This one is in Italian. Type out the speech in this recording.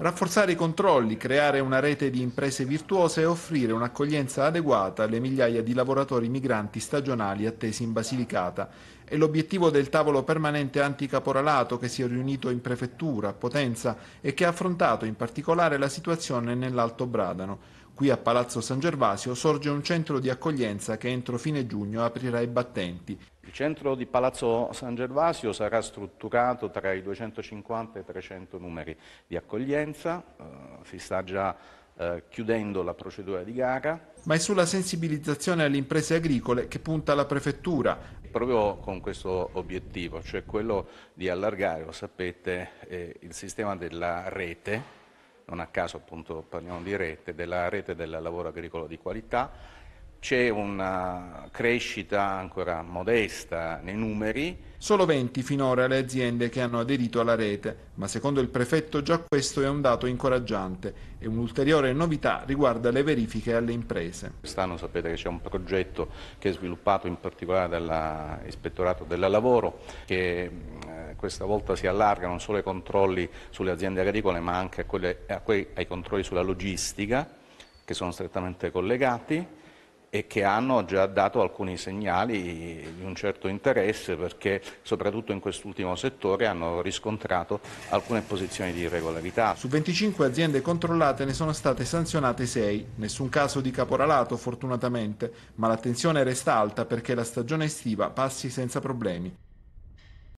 rafforzare i controlli, creare una rete di imprese virtuose e offrire un'accoglienza adeguata alle migliaia di lavoratori migranti stagionali attesi in Basilicata. È l'obiettivo del tavolo permanente anticaporalato che si è riunito in prefettura, a Potenza e che ha affrontato in particolare la situazione nell'Alto Bradano. Qui a Palazzo San Gervasio sorge un centro di accoglienza che entro fine giugno aprirà i battenti. Il centro di Palazzo San Gervasio sarà strutturato tra i 250 e i 300 numeri di accoglienza, uh, si sta già uh, chiudendo la procedura di gara. Ma è sulla sensibilizzazione alle imprese agricole che punta la Prefettura. Proprio con questo obiettivo, cioè quello di allargare, lo sapete, eh, il sistema della rete non a caso appunto parliamo di rete, della rete del lavoro agricolo di qualità, c'è una crescita ancora modesta nei numeri. Solo 20 finora le aziende che hanno aderito alla rete, ma secondo il prefetto già questo è un dato incoraggiante e un'ulteriore novità riguarda le verifiche alle imprese. Quest'anno sapete che c'è un progetto che è sviluppato in particolare dall'Ispettorato del Lavoro che questa volta si allarga non solo ai controlli sulle aziende agricole ma anche a quelle, a quei, ai controlli sulla logistica che sono strettamente collegati e che hanno già dato alcuni segnali di un certo interesse perché soprattutto in quest'ultimo settore hanno riscontrato alcune posizioni di irregolarità. Su 25 aziende controllate ne sono state sanzionate 6, nessun caso di caporalato fortunatamente, ma l'attenzione resta alta perché la stagione estiva passi senza problemi.